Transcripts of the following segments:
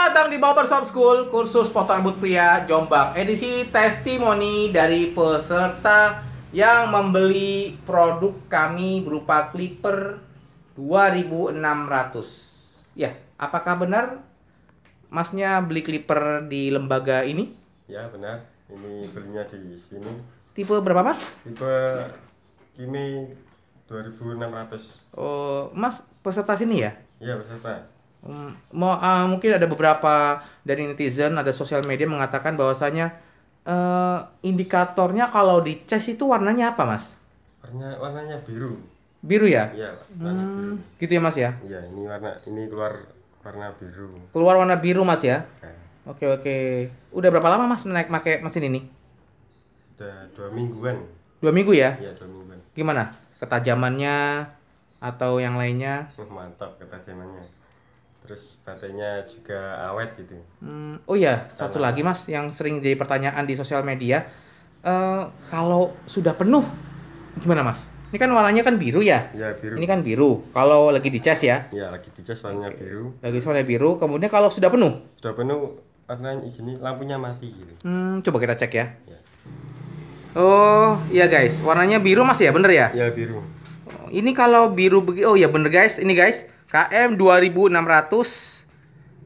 Selamat datang di Barber Shop School, kursus potong rambut pria Jombang. Edisi testimoni dari peserta yang membeli produk kami berupa clipper 2600. Ya, apakah benar masnya beli clipper di lembaga ini? Ya, benar. Ini belinya di sini. Tipe berapa, Mas? Tipe ini 2600. Oh, Mas peserta sini ya? Iya, peserta. Mau hmm. uh, mungkin ada beberapa dari netizen ada sosial media mengatakan bahwasanya uh, indikatornya kalau di chest itu warnanya apa, Mas? Warnanya warnanya biru. Biru ya? Iya, warnanya hmm, biru. Gitu ya, Mas ya? Iya, ini warna ini keluar warna biru. Keluar warna biru, Mas ya? okay. Iya. Oke, oke. Udah berapa lama Mas naik pakai mesin ini? Sudah dua mingguan. Dua minggu ya? Iya, dua mingguan. Gimana? Ketajamannya atau yang lainnya? mantap ketajamannya terus baterainya juga awet gitu. Hmm, oh iya, Sama. satu lagi mas yang sering jadi pertanyaan di sosial media, uh, kalau sudah penuh gimana mas? Ini kan warnanya kan biru ya? Iya biru. Ini kan biru. Kalau lagi di dicas ya? Iya lagi di dicas warnanya biru. Lagi warnanya biru. Kemudian kalau sudah penuh? Sudah penuh warnanya ini lampunya mati gitu. Hmm, coba kita cek ya. ya. Oh iya guys, warnanya biru mas ya, bener ya? Iya biru. Ini kalau biru begini, oh iya bener guys, ini guys KM 2600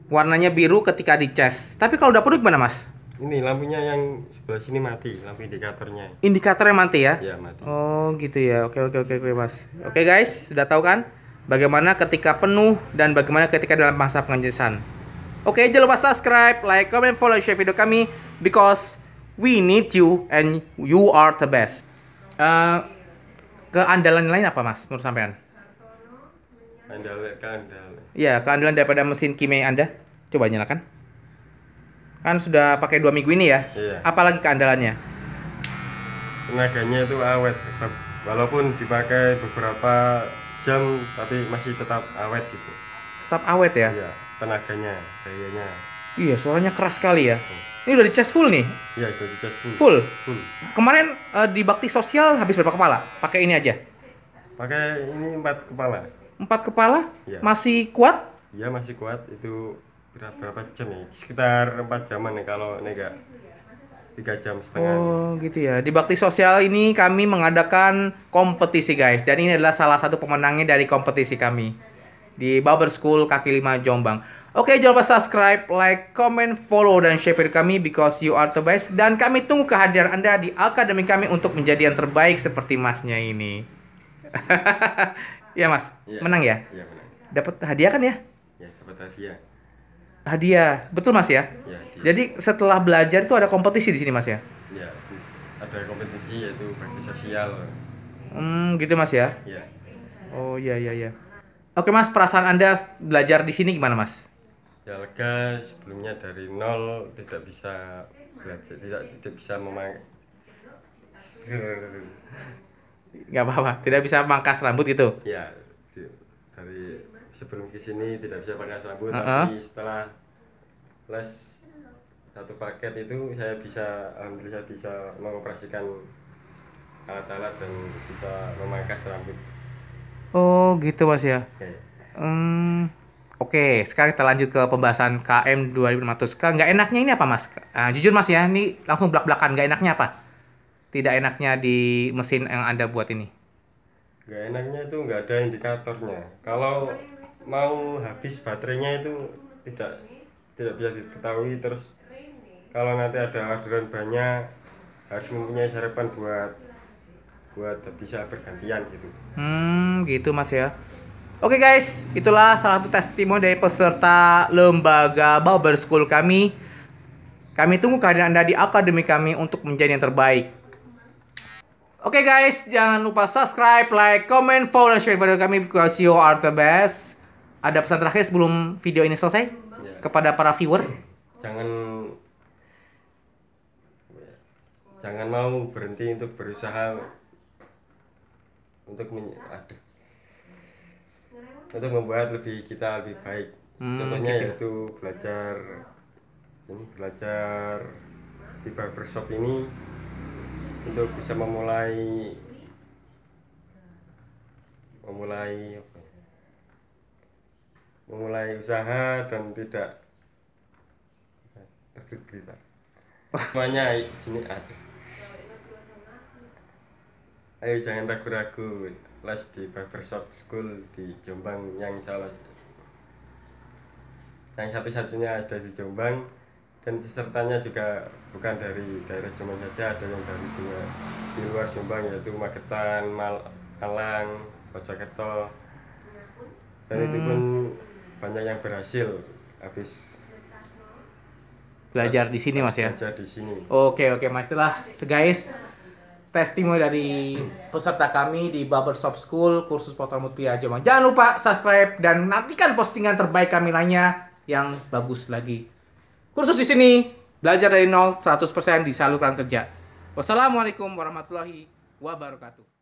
warnanya biru ketika di dicas. Tapi kalau udah penuh gimana, Mas? Ini lampunya yang sebelah sini mati, lampu indikatornya. Indikatornya mati ya? Iya, mati. Oh, gitu ya. Oke, oke, oke, oke, Mas. Oke, guys, sudah tahu kan bagaimana ketika penuh dan bagaimana ketika dalam masa pengencesan. Oke, jangan lupa subscribe, like, comment, follow, share video kami because we need you and you are the best. Uh, eh, keandalan lain apa, Mas? Menurut sampean? Andale, kandale. Ya, keandalan daripada mesin kimia Anda. Coba nyalakan. Kan sudah pakai dua minggu ini ya. Iya. Apalagi keandalannya? Tenaganya itu awet. Walaupun dipakai beberapa jam, tapi masih tetap awet gitu. Tetap awet ya? Iya, tenaganya, dayanya. Iya, suaranya keras sekali ya. Ini udah di chest full nih. Iya, udah di chest full. Full. full. Kemarin uh, di bakti sosial habis berapa kepala? Pakai ini aja. Pakai ini empat kepala empat kepala ya. masih kuat Iya masih kuat itu berapa jam ya sekitar empat jaman nih ya, kalau nega tiga jam setengah oh gitu ya di bakti sosial ini kami mengadakan kompetisi guys dan ini adalah salah satu pemenangnya dari kompetisi kami di Barber School kaki lima Jombang Oke, jangan lupa subscribe, like, comment, follow, dan share video kami because you are the best. Dan kami tunggu kehadiran Anda di akademi kami untuk menjadi yang terbaik seperti masnya ini. Iya mas, ya. menang ya? Iya menang. Dapat hadiah kan ya? Iya dapat hadiah. Hadiah, betul mas ya? Iya. Jadi setelah belajar itu ada kompetisi di sini mas ya? Iya, ada kompetisi yaitu praktik sosial. Hmm, gitu mas ya? Iya. Oh iya iya iya. Oke mas, perasaan anda belajar di sini gimana mas? Ya lega, sebelumnya dari nol tidak bisa belajar, tidak tidak bisa memakai nggak apa-apa tidak bisa mangkas rambut gitu ya dari sebelum ke sini tidak bisa pangkas rambut uh -uh. tapi setelah les satu paket itu saya bisa alhamdulillah bisa mengoperasikan alat-alat dan bisa memangkas rambut oh gitu mas ya, okay. Hmm, Oke, sekarang kita lanjut ke pembahasan KM 2500 Kak, Nggak enaknya ini apa, Mas? Nah, jujur Mas ya, ini langsung belak-belakan. Nggak enaknya apa? tidak enaknya di mesin yang Anda buat ini? Gak enaknya itu nggak ada indikatornya. Kalau mau habis baterainya itu tidak tidak bisa diketahui terus kalau nanti ada orderan banyak harus mempunyai sarapan buat buat bisa bergantian gitu. Hmm, gitu Mas ya. Oke okay guys, itulah salah satu testimoni dari peserta lembaga Barber School kami. Kami tunggu kehadiran Anda di akademi kami untuk menjadi yang terbaik. Oke okay guys, jangan lupa subscribe, like, comment, follow, dan share video kami because you are the best. Ada pesan terakhir sebelum video ini selesai ya. kepada para viewer? Jangan jangan mau berhenti untuk berusaha untuk men, aduh, untuk membuat lebih kita lebih baik. Hmm, Contohnya gitu. yaitu belajar belajar di barbershop ini untuk bisa memulai memulai ya? memulai usaha dan tidak tergelit semuanya ini ada ayo jangan ragu-ragu les di barbershop school di Jombang yang salah yang satu-satunya ada di Jombang dan pesertanya juga bukan dari daerah Jombang saja ada yang dari dua di luar Jombang yaitu Magetan, Mal Malang, Mojokerto dan hmm. itu pun hmm. banyak yang berhasil habis belajar di sini mas ya belajar di sini oke oke mas itulah guys testimoni dari peserta kami di Shop School kursus potong mutiara Jombang jangan lupa subscribe dan nantikan postingan terbaik kami lainnya yang bagus lagi Kursus di sini, belajar dari nol 100% di saluran kerja. Wassalamualaikum warahmatullahi wabarakatuh.